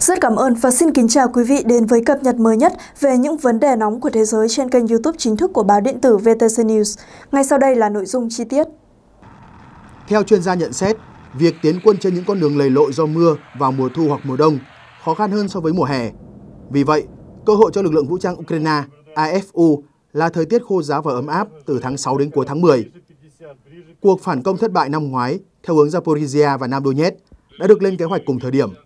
Rất cảm ơn và xin kính chào quý vị đến với cập nhật mới nhất về những vấn đề nóng của thế giới trên kênh YouTube chính thức của báo điện tử VTC News. Ngay sau đây là nội dung chi tiết. Theo chuyên gia nhận xét, việc tiến quân trên những con đường lầy lội do mưa vào mùa thu hoặc mùa đông khó khăn hơn so với mùa hè. Vì vậy, cơ hội cho lực lượng vũ trang Ukraine AFU là thời tiết khô giá và ấm áp từ tháng 6 đến cuối tháng 10. Cuộc phản công thất bại năm ngoái theo hướng Zaporizhia và Nam Donetsk đã được lên kế hoạch cùng thời điểm –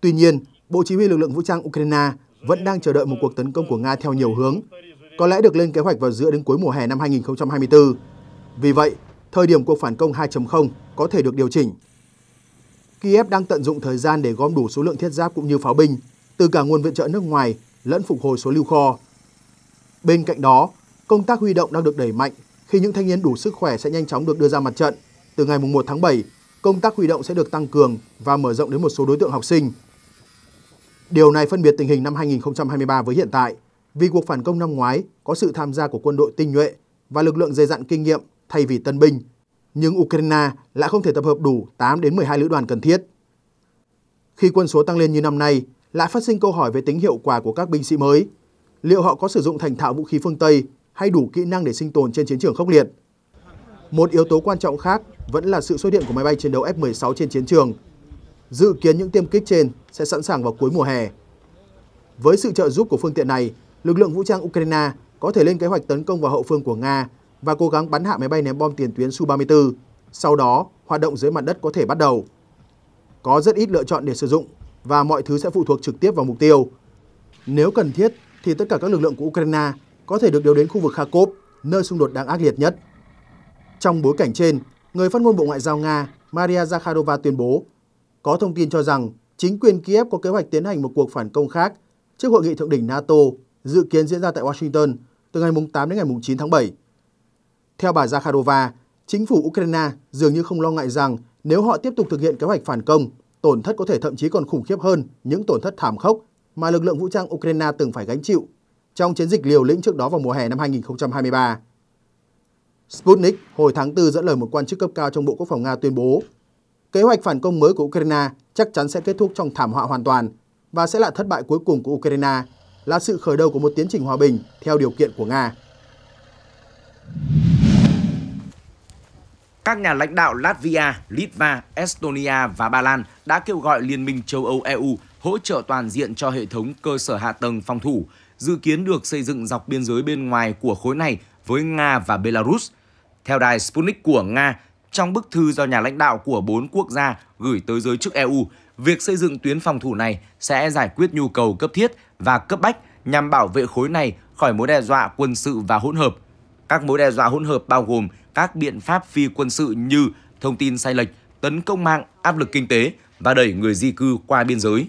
Tuy nhiên, Bộ Chỉ huy lực lượng vũ trang Ukraine vẫn đang chờ đợi một cuộc tấn công của Nga theo nhiều hướng, có lẽ được lên kế hoạch vào giữa đến cuối mùa hè năm 2024. Vì vậy, thời điểm cuộc phản công 2.0 có thể được điều chỉnh. Kiev đang tận dụng thời gian để gom đủ số lượng thiết giáp cũng như pháo binh từ cả nguồn viện trợ nước ngoài lẫn phục hồi số lưu kho. Bên cạnh đó, công tác huy động đang được đẩy mạnh khi những thanh niên đủ sức khỏe sẽ nhanh chóng được đưa ra mặt trận. Từ ngày 1 tháng 7, công tác huy động sẽ được tăng cường và mở rộng đến một số đối tượng học sinh. Điều này phân biệt tình hình năm 2023 với hiện tại, vì cuộc phản công năm ngoái có sự tham gia của quân đội tinh nhuệ và lực lượng dày dặn kinh nghiệm thay vì tân binh, nhưng Ukraine lại không thể tập hợp đủ 8 đến 12 lữ đoàn cần thiết. Khi quân số tăng lên như năm nay, lại phát sinh câu hỏi về tính hiệu quả của các binh sĩ mới. Liệu họ có sử dụng thành thạo vũ khí phương Tây hay đủ kỹ năng để sinh tồn trên chiến trường khốc liệt? Một yếu tố quan trọng khác vẫn là sự xuất hiện của máy bay chiến đấu F-16 trên chiến trường Dự kiến những tiêm kích trên sẽ sẵn sàng vào cuối mùa hè. Với sự trợ giúp của phương tiện này, lực lượng vũ trang Ukraine có thể lên kế hoạch tấn công vào hậu phương của Nga và cố gắng bắn hạ máy bay ném bom tiền tuyến Su-34. Sau đó, hoạt động dưới mặt đất có thể bắt đầu. Có rất ít lựa chọn để sử dụng và mọi thứ sẽ phụ thuộc trực tiếp vào mục tiêu. Nếu cần thiết thì tất cả các lực lượng của Ukraine có thể được điều đến khu vực Kharkov, nơi xung đột đang ác liệt nhất. Trong bối cảnh trên, người phát ngôn Bộ Ngoại giao Nga Maria Zakharova tuyên bố có thông tin cho rằng chính quyền Kiev có kế hoạch tiến hành một cuộc phản công khác trước hội nghị thượng đỉnh NATO dự kiến diễn ra tại Washington từ ngày 8 đến ngày 9 tháng 7. Theo bà Zakharova, chính phủ Ukraine dường như không lo ngại rằng nếu họ tiếp tục thực hiện kế hoạch phản công, tổn thất có thể thậm chí còn khủng khiếp hơn những tổn thất thảm khốc mà lực lượng vũ trang Ukraine từng phải gánh chịu trong chiến dịch liều lĩnh trước đó vào mùa hè năm 2023. Sputnik hồi tháng 4 dẫn lời một quan chức cấp cao trong Bộ Quốc phòng Nga tuyên bố Kế hoạch phản công mới của Ukraine chắc chắn sẽ kết thúc trong thảm họa hoàn toàn và sẽ là thất bại cuối cùng của Ukraine, là sự khởi đầu của một tiến trình hòa bình theo điều kiện của Nga. Các nhà lãnh đạo Latvia, Litva, Estonia và Ba Lan đã kêu gọi Liên minh châu Âu EU hỗ trợ toàn diện cho hệ thống cơ sở hạ tầng phòng thủ, dự kiến được xây dựng dọc biên giới bên ngoài của khối này với Nga và Belarus. Theo đài Sputnik của Nga, trong bức thư do nhà lãnh đạo của bốn quốc gia gửi tới giới chức EU, việc xây dựng tuyến phòng thủ này sẽ giải quyết nhu cầu cấp thiết và cấp bách nhằm bảo vệ khối này khỏi mối đe dọa quân sự và hỗn hợp. Các mối đe dọa hỗn hợp bao gồm các biện pháp phi quân sự như thông tin sai lệch, tấn công mạng, áp lực kinh tế và đẩy người di cư qua biên giới.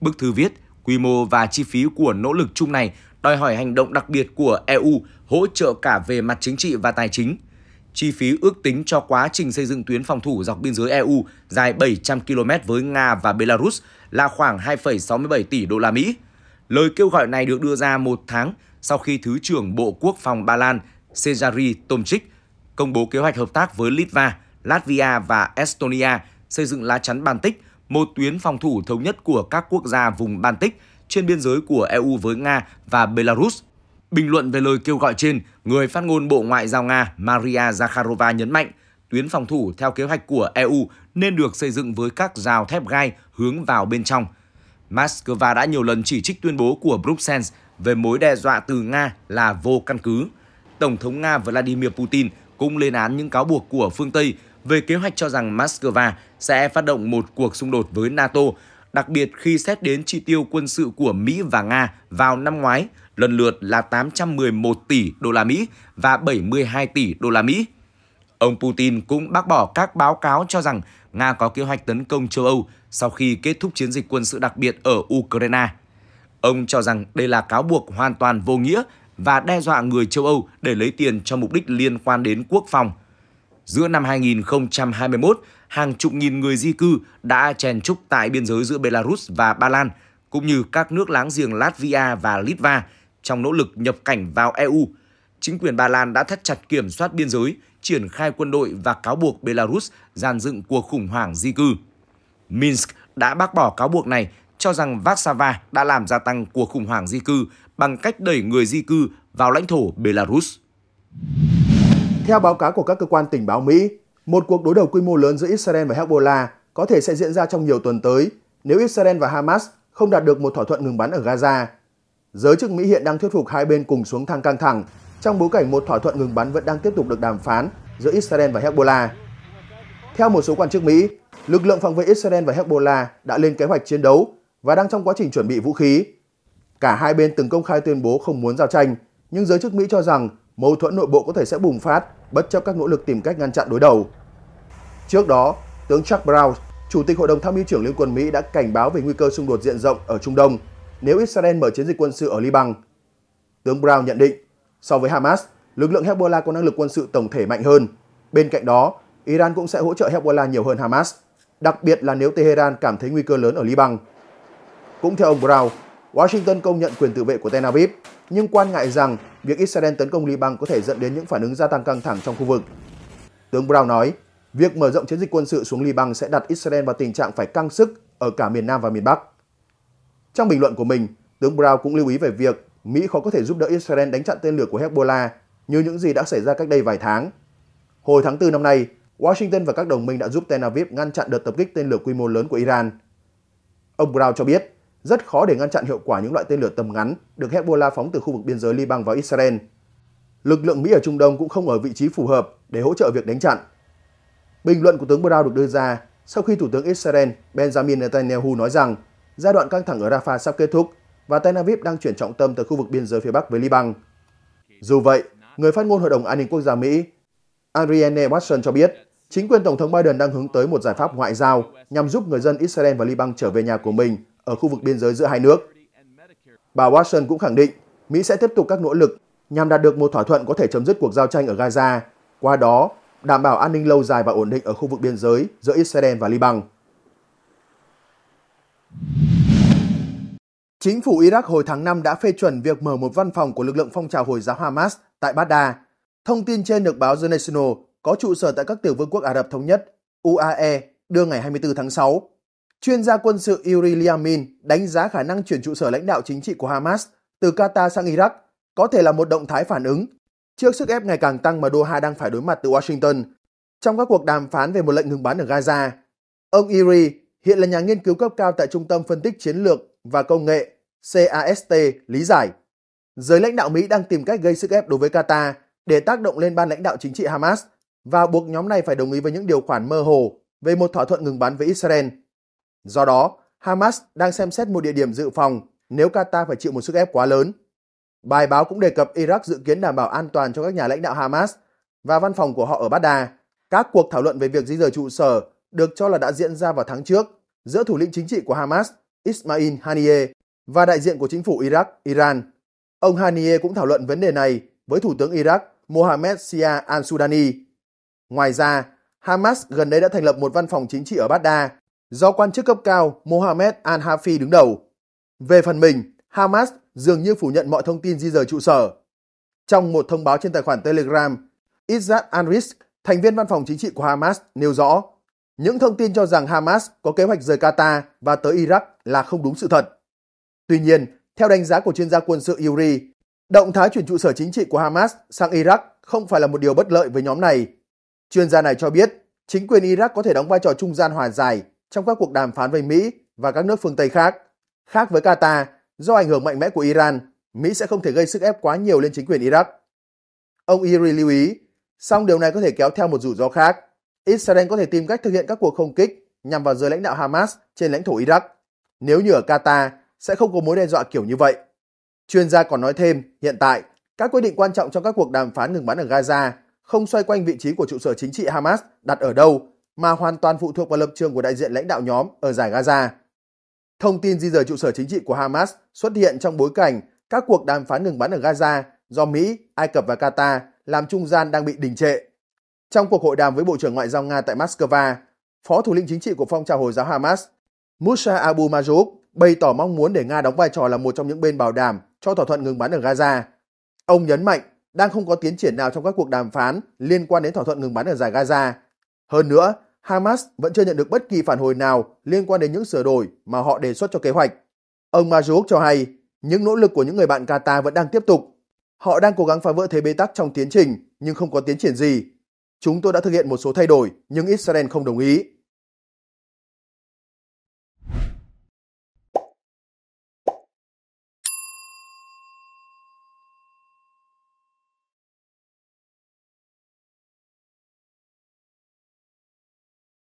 Bức thư viết, quy mô và chi phí của nỗ lực chung này đòi hỏi hành động đặc biệt của EU hỗ trợ cả về mặt chính trị và tài chính – chi phí ước tính cho quá trình xây dựng tuyến phòng thủ dọc biên giới EU dài 700 km với Nga và Belarus là khoảng 2,67 tỷ đô la Mỹ. Lời kêu gọi này được đưa ra một tháng sau khi Thứ trưởng Bộ Quốc phòng Ba Lan Cezary Tomczyk công bố kế hoạch hợp tác với Litva, Latvia và Estonia xây dựng lá chắn Baltic, một tuyến phòng thủ thống nhất của các quốc gia vùng Baltic trên biên giới của EU với Nga và Belarus. Bình luận về lời kêu gọi trên, người phát ngôn Bộ Ngoại giao Nga Maria Zakharova nhấn mạnh tuyến phòng thủ theo kế hoạch của EU nên được xây dựng với các rào thép gai hướng vào bên trong. Moscow đã nhiều lần chỉ trích tuyên bố của Brussels về mối đe dọa từ Nga là vô căn cứ. Tổng thống Nga Vladimir Putin cũng lên án những cáo buộc của phương Tây về kế hoạch cho rằng Moscow sẽ phát động một cuộc xung đột với NATO đặc biệt khi xét đến chi tiêu quân sự của Mỹ và Nga vào năm ngoái, lần lượt là 811 tỷ đô la Mỹ và 72 tỷ đô la Mỹ. Ông Putin cũng bác bỏ các báo cáo cho rằng Nga có kế hoạch tấn công châu Âu sau khi kết thúc chiến dịch quân sự đặc biệt ở Ukraine. Ông cho rằng đây là cáo buộc hoàn toàn vô nghĩa và đe dọa người châu Âu để lấy tiền cho mục đích liên quan đến quốc phòng. Giữa năm 2021, hàng chục nghìn người di cư đã chèn trúc tại biên giới giữa Belarus và Ba Lan, cũng như các nước láng giềng Latvia và Litva trong nỗ lực nhập cảnh vào EU. Chính quyền Ba Lan đã thắt chặt kiểm soát biên giới, triển khai quân đội và cáo buộc Belarus giàn dựng cuộc khủng hoảng di cư. Minsk đã bác bỏ cáo buộc này, cho rằng Warsaw đã làm gia tăng cuộc khủng hoảng di cư bằng cách đẩy người di cư vào lãnh thổ Belarus. Theo báo cáo của các cơ quan tình báo Mỹ, một cuộc đối đầu quy mô lớn giữa Israel và Hezbollah có thể sẽ diễn ra trong nhiều tuần tới nếu Israel và Hamas không đạt được một thỏa thuận ngừng bắn ở Gaza. Giới chức Mỹ hiện đang thuyết phục hai bên cùng xuống thang căng thẳng trong bối cảnh một thỏa thuận ngừng bắn vẫn đang tiếp tục được đàm phán giữa Israel và Hezbollah. Theo một số quan chức Mỹ, lực lượng phòng vệ Israel và Hezbollah đã lên kế hoạch chiến đấu và đang trong quá trình chuẩn bị vũ khí. Cả hai bên từng công khai tuyên bố không muốn giao tranh, nhưng giới chức Mỹ cho rằng mâu thuẫn nội bộ có thể sẽ bùng phát bất chấp các nỗ lực tìm cách ngăn chặn đối đầu. Trước đó, tướng Chuck Brown, Chủ tịch Hội đồng Tham mưu trưởng Liên quân Mỹ đã cảnh báo về nguy cơ xung đột diện rộng ở Trung Đông nếu Israel mở chiến dịch quân sự ở Liban. Tướng Brown nhận định, so với Hamas, lực lượng Hezbollah có năng lực quân sự tổng thể mạnh hơn. Bên cạnh đó, Iran cũng sẽ hỗ trợ Hezbollah nhiều hơn Hamas, đặc biệt là nếu Tehran cảm thấy nguy cơ lớn ở Liban. Cũng theo ông Brown, Washington công nhận quyền tự vệ của Tel Aviv, nhưng quan ngại rằng việc Israel tấn công Liban có thể dẫn đến những phản ứng gia tăng căng thẳng trong khu vực. Tướng Brown nói, việc mở rộng chiến dịch quân sự xuống Liban sẽ đặt Israel vào tình trạng phải căng sức ở cả miền Nam và miền Bắc. Trong bình luận của mình, tướng Brown cũng lưu ý về việc Mỹ khó có thể giúp đỡ Israel đánh chặn tên lửa của Hezbollah như những gì đã xảy ra cách đây vài tháng. Hồi tháng 4 năm nay, Washington và các đồng minh đã giúp Tel Aviv ngăn chặn đợt tập kích tên lửa quy mô lớn của Iran. Ông Brown cho biết, rất khó để ngăn chặn hiệu quả những loại tên lửa tầm ngắn được Hezbollah phóng từ khu vực biên giới Liban vào Israel. Lực lượng Mỹ ở Trung Đông cũng không ở vị trí phù hợp để hỗ trợ việc đánh chặn. Bình luận của tướng Brown được đưa ra sau khi Thủ tướng Israel Benjamin Netanyahu nói rằng giai đoạn căng thẳng ở Rafah sắp kết thúc và Tel Aviv đang chuyển trọng tâm từ khu vực biên giới phía Bắc với Liban. Dù vậy, người phát ngôn Hội đồng An ninh Quốc gia Mỹ Ariane Watson cho biết chính quyền Tổng thống Biden đang hướng tới một giải pháp ngoại giao nhằm giúp người dân Israel và Liban trở về nhà của mình ở khu vực biên giới giữa hai nước. Bà Watson cũng khẳng định Mỹ sẽ tiếp tục các nỗ lực nhằm đạt được một thỏa thuận có thể chấm dứt cuộc giao tranh ở Gaza, qua đó đảm bảo an ninh lâu dài và ổn định ở khu vực biên giới giữa Israel và Liban. Chính phủ Iraq hồi tháng 5 đã phê chuẩn việc mở một văn phòng của lực lượng phong trào Hồi giáo Hamas tại Baghdad. Thông tin trên được báo The National có trụ sở tại các tiểu vương quốc Ả Rập Thống Nhất, UAE, đưa ngày 24 tháng 6 Chuyên gia quân sự Yuri Liamin đánh giá khả năng chuyển trụ sở lãnh đạo chính trị của Hamas từ Qatar sang Iraq có thể là một động thái phản ứng trước sức ép ngày càng tăng mà Doha đang phải đối mặt từ Washington trong các cuộc đàm phán về một lệnh ngừng bắn ở Gaza. Ông Iri hiện là nhà nghiên cứu cấp cao tại Trung tâm Phân tích Chiến lược và Công nghệ CAST lý giải. Giới lãnh đạo Mỹ đang tìm cách gây sức ép đối với Qatar để tác động lên ban lãnh đạo chính trị Hamas và buộc nhóm này phải đồng ý với những điều khoản mơ hồ về một thỏa thuận ngừng bắn với Israel. Do đó, Hamas đang xem xét một địa điểm dự phòng nếu Qatar phải chịu một sức ép quá lớn. Bài báo cũng đề cập Iraq dự kiến đảm bảo an toàn cho các nhà lãnh đạo Hamas và văn phòng của họ ở Baghdad. Các cuộc thảo luận về việc di rời trụ sở được cho là đã diễn ra vào tháng trước giữa thủ lĩnh chính trị của Hamas Ismail Haniyeh và đại diện của chính phủ Iraq, Iran. Ông Haniyeh cũng thảo luận vấn đề này với Thủ tướng Iraq Mohammed Sia al-Sudani. Ngoài ra, Hamas gần đây đã thành lập một văn phòng chính trị ở Baghdad do quan chức cấp cao Mohammed Al-Hafi đứng đầu. Về phần mình, Hamas dường như phủ nhận mọi thông tin di rời trụ sở. Trong một thông báo trên tài khoản Telegram, Izzat Anris, thành viên văn phòng chính trị của Hamas, nêu rõ những thông tin cho rằng Hamas có kế hoạch rời Qatar và tới Iraq là không đúng sự thật. Tuy nhiên, theo đánh giá của chuyên gia quân sự Yuri, động thái chuyển trụ sở chính trị của Hamas sang Iraq không phải là một điều bất lợi với nhóm này. Chuyên gia này cho biết, chính quyền Iraq có thể đóng vai trò trung gian hòa giải trong các cuộc đàm phán với Mỹ và các nước phương Tây khác. Khác với Qatar, do ảnh hưởng mạnh mẽ của Iran, Mỹ sẽ không thể gây sức ép quá nhiều lên chính quyền Iraq. Ông Iri lưu ý, song điều này có thể kéo theo một rủi ro khác. Israel có thể tìm cách thực hiện các cuộc không kích nhằm vào giới lãnh đạo Hamas trên lãnh thổ Iraq. Nếu như ở Qatar, sẽ không có mối đe dọa kiểu như vậy. Chuyên gia còn nói thêm, hiện tại, các quyết định quan trọng trong các cuộc đàm phán ngừng bắn ở Gaza không xoay quanh vị trí của trụ sở chính trị Hamas đặt ở đâu mà hoàn toàn phụ thuộc vào lập trường của đại diện lãnh đạo nhóm ở giải Gaza. Thông tin di rời trụ sở chính trị của Hamas xuất hiện trong bối cảnh các cuộc đàm phán ngừng bắn ở Gaza do Mỹ, Ai Cập và Qatar làm trung gian đang bị đình trệ. Trong cuộc hội đàm với Bộ trưởng Ngoại giao Nga tại Moscow, Phó thủ lĩnh chính trị của phong trào Hồi giáo Hamas Musa Abu Mazouk bày tỏ mong muốn để Nga đóng vai trò là một trong những bên bảo đảm cho thỏa thuận ngừng bắn ở Gaza. Ông nhấn mạnh đang không có tiến triển nào trong các cuộc đàm phán liên quan đến thỏa thuận ngừng bắn ở giải Gaza hơn nữa, Hamas vẫn chưa nhận được bất kỳ phản hồi nào liên quan đến những sửa đổi mà họ đề xuất cho kế hoạch. Ông Majouk cho hay, những nỗ lực của những người bạn Qatar vẫn đang tiếp tục. Họ đang cố gắng phá vỡ thế bế tắc trong tiến trình nhưng không có tiến triển gì. Chúng tôi đã thực hiện một số thay đổi nhưng Israel không đồng ý.